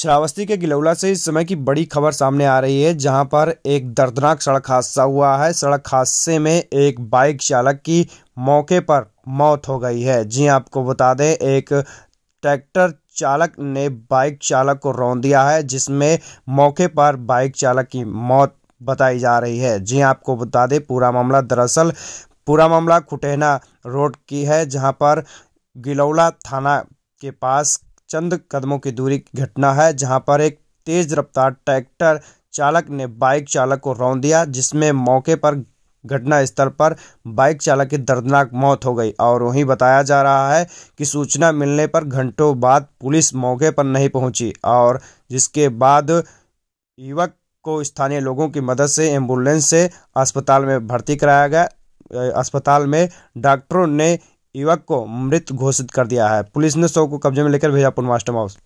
श्रावस्ती के गिलौला से इस समय की बड़ी खबर सामने आ रही है जहां पर एक दर्दनाक सड़क हादसा हुआ है सड़क हादसे में एक बाइक चालक की मौके पर मौत हो गई है जी हाँ, आपको बता दें एक ट्रैक्टर चालक ने बाइक चालक को रौन दिया है जिसमें मौके पर बाइक चालक की मौत बताई जा रही है जी हाँ, आपको बता दें पूरा मामला दरअसल पूरा मामला खुटेना रोड की है जहाँ पर गिलौला थाना के पास चंद कदमों की दूरी की घटना है जहां पर एक तेज रफ्तार ट्रैक्टर चालक ने बाइक चालक को रौंद दिया जिसमें मौके पर घटना स्थल पर बाइक चालक की दर्दनाक मौत हो गई और वहीं बताया जा रहा है कि सूचना मिलने पर घंटों बाद पुलिस मौके पर नहीं पहुंची और जिसके बाद युवक को स्थानीय लोगों की मदद से एम्बुलेंस से अस्पताल में भर्ती कराया गया अस्पताल में डॉक्टरों ने युवक को मृत घोषित कर दिया है पुलिस ने शव को कब्जे में लेकर भेजा पुनमाष्टम हाउस